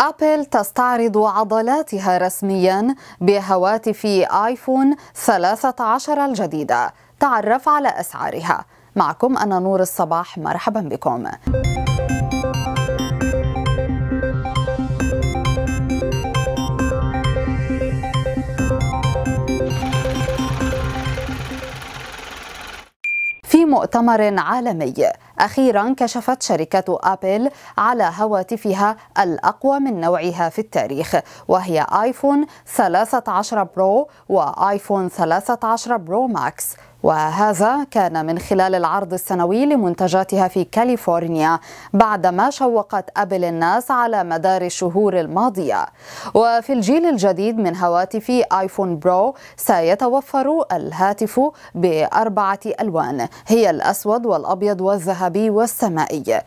أبل تستعرض عضلاتها رسميا بهواتف آيفون 13 الجديدة تعرف على أسعارها معكم أنا نور الصباح مرحبا بكم مؤتمر عالمي أخيرا كشفت شركة أبل على هواتفها الأقوى من نوعها في التاريخ وهي آيفون 13 برو وآيفون 13 برو ماكس وهذا كان من خلال العرض السنوي لمنتجاتها في كاليفورنيا بعدما شوقت أبل الناس على مدار الشهور الماضية وفي الجيل الجديد من هواتف آيفون برو سيتوفر الهاتف بأربعة ألوان هي الأسود والأبيض والذهبي والسمائي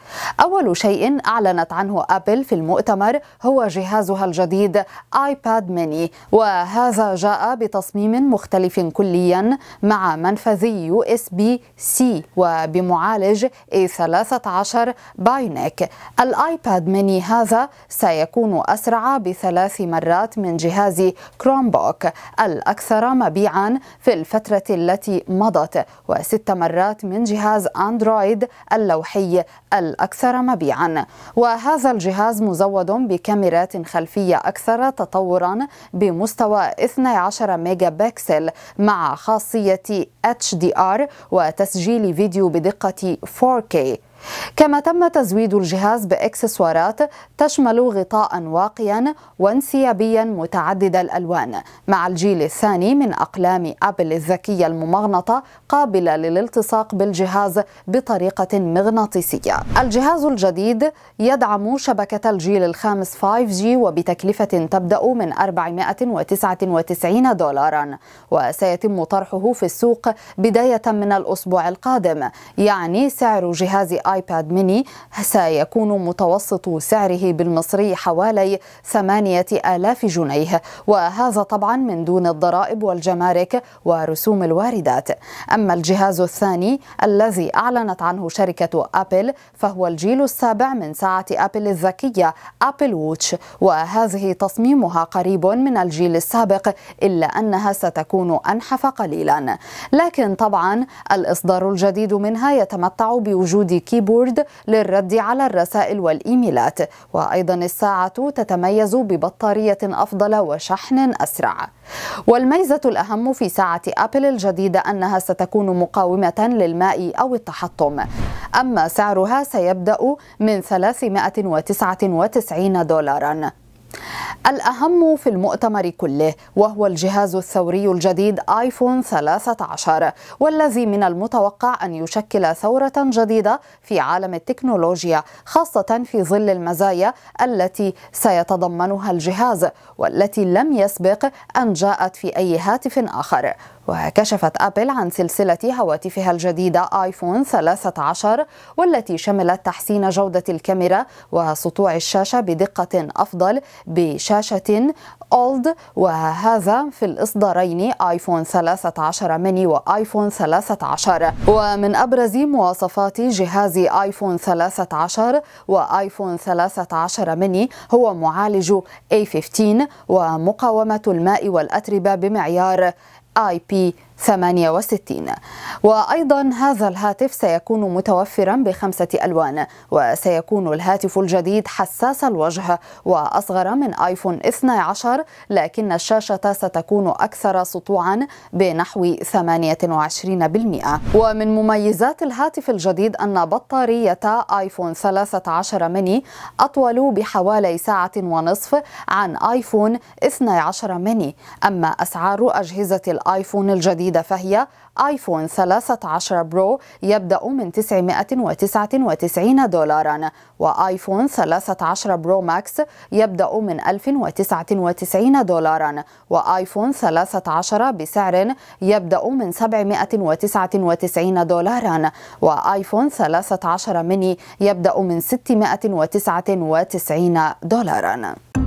أول شيء أعلنت عنه أبل في المؤتمر هو جهازها الجديد آيباد ميني وهذا جاء بتصميم مختلف كليا مع منفذ مركزي يو اس بي سي وبمعالج اي 13 باينك الايباد ميني هذا سيكون أسرع بثلاث مرات من جهاز كروم بوك الأكثر مبيعا في الفترة التي مضت وست مرات من جهاز أندرويد اللوحي الأكثر مبيعا وهذا الجهاز مزود بكاميرات خلفية أكثر تطورا بمستوى 12 ميجا بكسل مع خاصية HDR وتسجيل فيديو بدقة 4K كما تم تزويد الجهاز باكسسوارات تشمل غطاء واقيا وانسيابيا متعدد الالوان مع الجيل الثاني من اقلام ابل الذكيه الممغنطه قابله للالتصاق بالجهاز بطريقه مغناطيسيه. الجهاز الجديد يدعم شبكه الجيل الخامس 5G وبتكلفه تبدا من 499 دولارا وسيتم طرحه في السوق بدايه من الاسبوع القادم يعني سعر جهاز الآيباد ميني سيكون متوسط سعره بالمصري حوالي 8000 جنيه وهذا طبعا من دون الضرائب والجمارك ورسوم الواردات أما الجهاز الثاني الذي أعلنت عنه شركة أبل فهو الجيل السابع من ساعة أبل الذكية أبل ووتش وهذه تصميمها قريب من الجيل السابق إلا أنها ستكون أنحف قليلا لكن طبعا الإصدار الجديد منها يتمتع بوجود كيبورد الكيبورد للرد على الرسائل والإيميلات وأيضا الساعة تتميز ببطارية أفضل وشحن أسرع والميزة الأهم في ساعة أبل الجديدة أنها ستكون مقاومة للماء أو التحطم أما سعرها سيبدأ من 399 دولارا الأهم في المؤتمر كله وهو الجهاز الثوري الجديد آيفون 13 والذي من المتوقع أن يشكل ثورة جديدة في عالم التكنولوجيا خاصة في ظل المزايا التي سيتضمنها الجهاز والتي لم يسبق أن جاءت في أي هاتف آخر وكشفت أبل عن سلسلة هواتفها الجديدة آيفون 13 والتي شملت تحسين جودة الكاميرا وسطوع الشاشة بدقة أفضل بشاشة أولد وهذا في الإصدارين آيفون 13 ميني وآيفون 13 ومن أبرز مواصفات جهاز آيفون 13 وآيفون 13 ميني هو معالج A15 ومقاومة الماء والأتربة بمعيار IP 68 وأيضا هذا الهاتف سيكون متوفرا بخمسة ألوان وسيكون الهاتف الجديد حساس الوجه وأصغر من آيفون 12 لكن الشاشة ستكون أكثر سطوعا بنحو 28% ومن مميزات الهاتف الجديد أن بطارية آيفون 13 ميني أطول بحوالي ساعة ونصف عن آيفون 12 ميني أما أسعار أجهزة الآيفون الجديد الجديدة فهي آيفون 13 برو يبدأ من 999 دولارا وآيفون 13 برو ماكس يبدأ من 1099 دولارا وآيفون 13 بسعر يبدأ من 799 دولارا وآيفون 13 ميني يبدأ من 699 دولارا